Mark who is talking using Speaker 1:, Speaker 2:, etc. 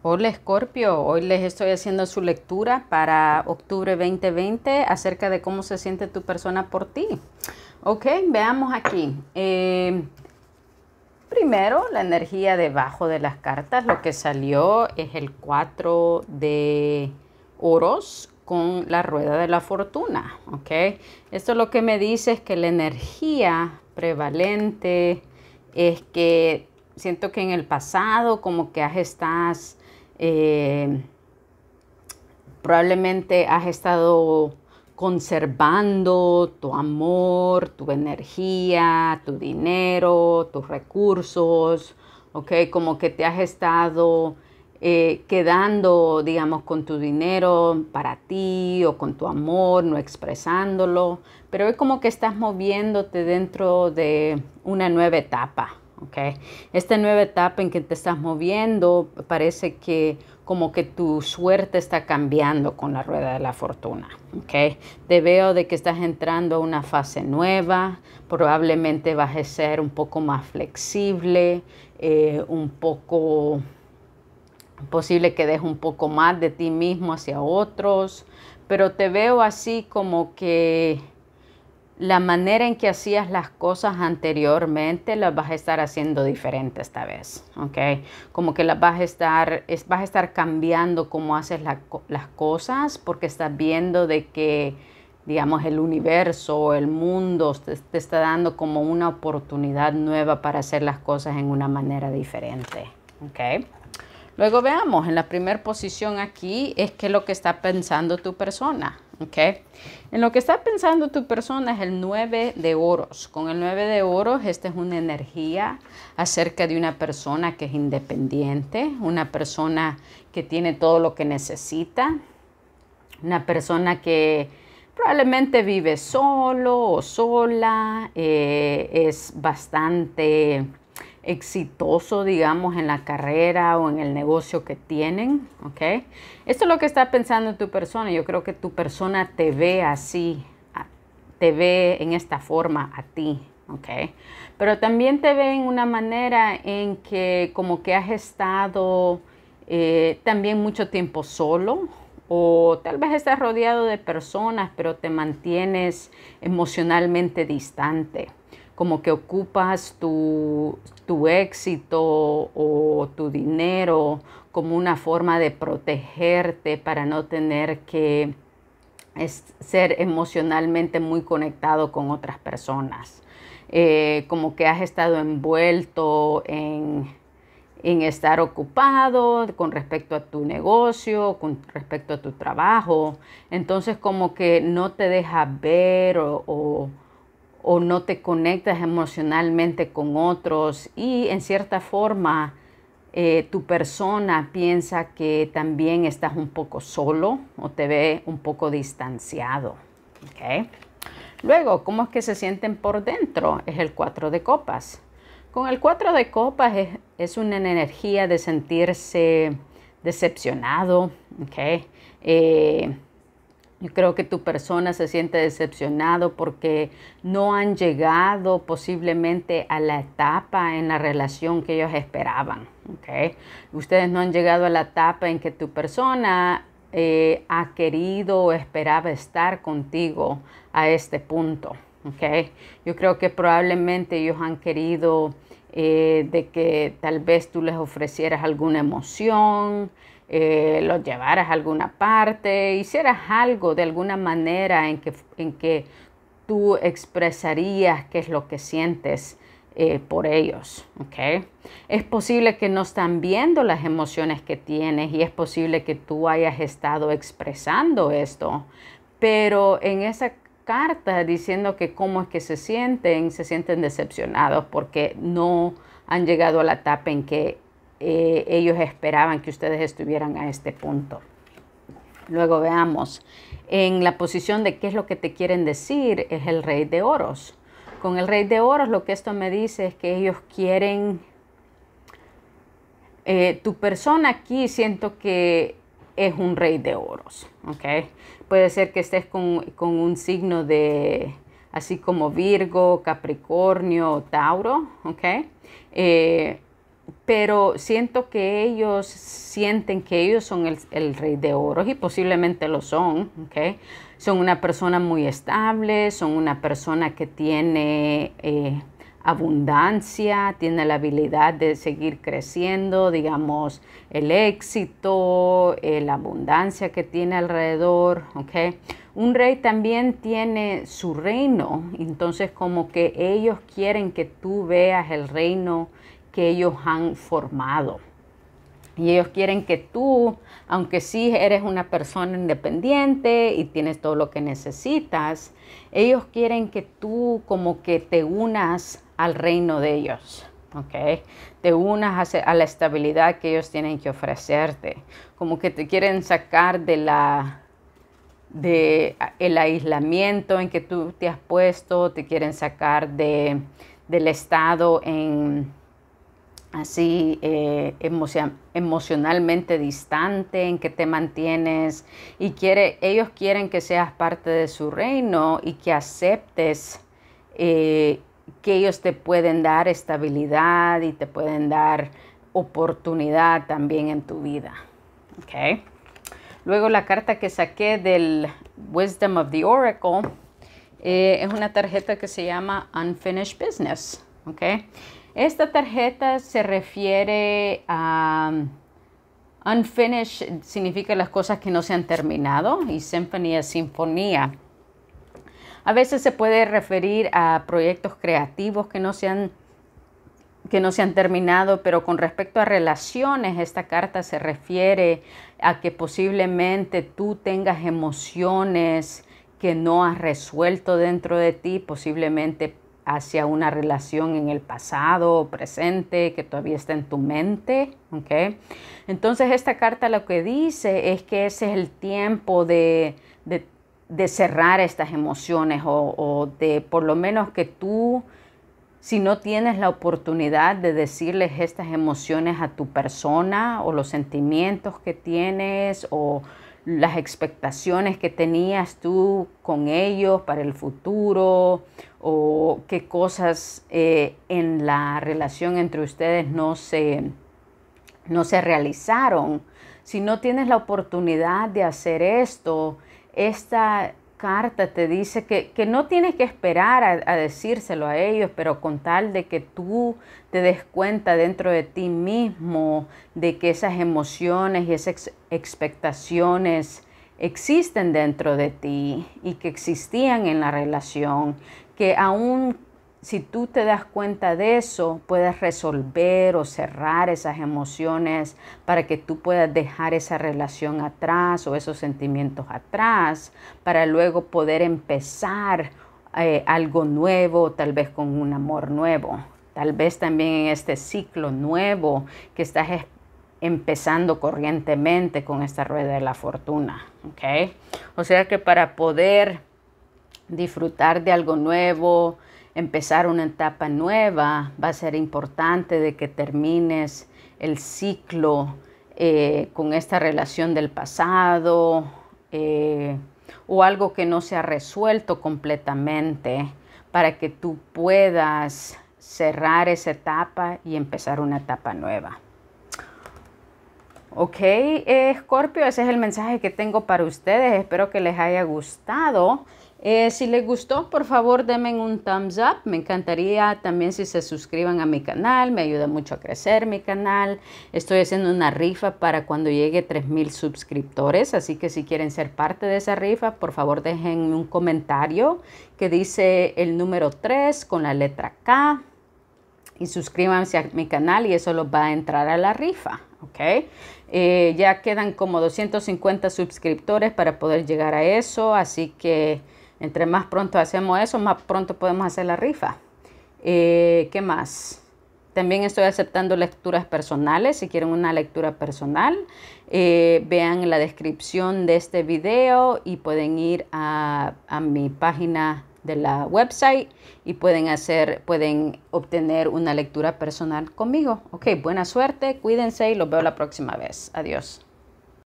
Speaker 1: Hola Escorpio, hoy les estoy haciendo su lectura para octubre 2020 acerca de cómo se siente tu persona por ti. Ok, veamos aquí. Em, primero, la energía debajo de las cartas, lo que salió es el 4 de oros con la rueda de la fortuna. Ok, esto lo que me dice es que la energía prevalente es que siento que en el pasado como que has estás eh, probablemente has estado conservando tu amor, tu energía, tu dinero, tus recursos, ¿ok? Como que te has estado eh, quedando, digamos, con tu dinero para ti o con tu amor, no expresándolo, pero es como que estás moviéndote dentro de una nueva etapa, ok Esta nueva etapa en que te estás moviendo parece que como que tu suerte está cambiando con la rueda de la fortuna. Okay. Te veo de que estás entrando a una fase nueva, probablemente vas a ser un poco más flexible, eh, un poco posible que des un poco más de ti mismo hacia otros, pero te veo así como que la manera en que hacías las cosas anteriormente las vas a estar haciendo diferente esta vez, ¿ok? Como que las vas a estar, vas a estar cambiando cómo haces las cosas porque estás viendo de que, digamos, el universo, o el mundo te está dando como una oportunidad nueva para hacer las cosas en una manera diferente, ¿ok? Luego veamos, en la primera posición aquí es que lo que está pensando tu persona. Okay. En lo que está pensando tu persona es el 9 de oros. Con el 9 de oros, esta es una energía acerca de una persona que es independiente, una persona que tiene todo lo que necesita, una persona que probablemente vive solo o sola, eh, es bastante exitoso, digamos, en la carrera o en el negocio que tienen, ¿ok? Esto es lo que está pensando tu persona. Yo creo que tu persona te ve así, te ve en esta forma a ti, ¿ok? Pero también te ve en una manera en que como que has estado eh, también mucho tiempo solo, o tal vez estás rodeado de personas, pero te mantienes emocionalmente distante como que ocupas tu, éxito o tu dinero como una forma de protegerte para no tener que ser emocionalmente muy conectado con otras personas. Eh, como que has estado envuelto en, estar ocupado con respecto a tu negocio, con respecto a tu trabajo. Entonces como que no te deja ver o o no te conectas emocionalmente con otros y en cierta forma eh, tu persona piensa que también estás un poco solo o te ve un poco distanciado. Luego, ¿cómo es que se sienten por dentro? Es el 4 de copas. Con el cuatro de copas es, una energía de sentirse decepcionado, okay. Eh, yo creo que tu persona se siente decepcionado porque no han llegado posiblemente a la etapa en la relación que ellos esperaban. ¿okay? Ustedes no han llegado a la etapa en que tu persona eh, ha querido o esperaba estar contigo a este punto. ¿okay? Yo creo que probablemente ellos han querido eh, de que tal vez tú les ofrecieras alguna emoción. Eh, los llevaras a alguna parte, hicieras algo de alguna manera en que, en que tú expresarías qué es lo que sientes eh, por ellos. ¿okay? Es posible que no están viendo las emociones que tienes y es posible que tú hayas estado expresando esto, pero en esa carta diciendo que cómo es que se sienten, se sienten decepcionados porque no han llegado a la etapa en que eh, ellos esperaban que ustedes estuvieran a este punto. Luego veamos, en la posición de qué es lo que te quieren decir es el rey de oros. Con el rey de oros lo que esto me dice es que ellos quieren, eh, tu persona aquí siento que es un rey de oros, ¿ok? Puede ser que estés con, un signo de, así como Virgo, Capricornio, Tauro, ¿ok? Eh, pero siento que ellos sienten que ellos son el, rey de oro y posiblemente lo son, Son una persona muy estable, son una persona que tiene eh, abundancia, tiene la habilidad de seguir creciendo, digamos, el éxito, eh, la abundancia que tiene alrededor, Un rey también tiene su reino, entonces como que ellos quieren que tú veas el reino que ellos han formado. Y ellos quieren que tú, aunque sí eres una persona independiente y tienes todo lo que necesitas, ellos quieren que tú como que te unas al reino de ellos. ¿ok? Te unas a, la estabilidad que ellos tienen que ofrecerte, como que te quieren sacar de la de el aislamiento en que tú te has puesto, te quieren sacar de, del estado en así eh, emocionalmente distante, en que te mantienes y quiere, ellos quieren que seas parte de su reino y que aceptes eh, que ellos te pueden dar estabilidad y te pueden dar oportunidad también en tu vida. Okay. Luego la carta que saqué del Wisdom of the Oracle eh, es una tarjeta que se llama Unfinished Business. Okay. Esta tarjeta se refiere a... Um, unfinished significa las cosas que no se han terminado y symphony es sinfonía. A veces se puede referir a proyectos creativos que no se han, que no se han terminado, pero con respecto a relaciones, esta carta se refiere a que posiblemente tú tengas emociones que no has resuelto dentro de ti, posiblemente hacia una relación en el pasado o presente que todavía está en tu mente. ¿okay? Entonces esta carta lo que dice es que ese es el tiempo de, cerrar estas emociones o, de por lo menos que tú, si no tienes la oportunidad de decirles estas emociones a tu persona o los sentimientos que tienes o las expectaciones que tenías tú con ellos para el futuro o qué cosas eh, en la relación entre ustedes no se, no se realizaron. Si no tienes la oportunidad de hacer esto, esta carta te dice que, no tienes que esperar a, a, decírselo a ellos, pero con tal de que tú te des cuenta dentro de ti mismo de que esas emociones y esas expectaciones existen dentro de ti y que existían en la relación, que aún si tú te das cuenta de eso, puedes resolver o cerrar esas emociones para que tú puedas dejar esa relación atrás o esos sentimientos atrás para luego poder empezar eh, algo nuevo, tal vez con un amor nuevo, tal vez también en este ciclo nuevo que estás empezando corrientemente con esta rueda de la fortuna, O sea que para poder disfrutar de algo nuevo, empezar una etapa nueva, va a ser importante de que termines el ciclo eh, con esta relación del pasado eh, o algo que no se ha resuelto completamente para que tú puedas cerrar esa etapa y empezar una etapa nueva. Ok, Escorpio, eh, ese es el mensaje que tengo para ustedes. Espero que les haya gustado. Eh, si les gustó, por favor denme un thumbs up. Me encantaría también si se suscriban a mi canal. Me ayuda mucho a crecer mi canal. Estoy haciendo una rifa para cuando llegue 3.000 suscriptores. Así que si quieren ser parte de esa rifa, por favor dejen un comentario que dice el número 3 con la letra K. Y suscríbanse a mi canal y eso los va a entrar a la rifa. ¿ok? Eh, ya quedan como 250 suscriptores para poder llegar a eso. Así que... Entre más pronto hacemos eso, más pronto podemos hacer la rifa. Eh, ¿Qué más? También estoy aceptando lecturas personales. Si quieren una lectura personal, eh, vean la descripción de este video y pueden ir a, mi página de la website y pueden hacer, pueden obtener una lectura personal conmigo. Ok, buena suerte, cuídense y los veo la próxima vez. Adiós.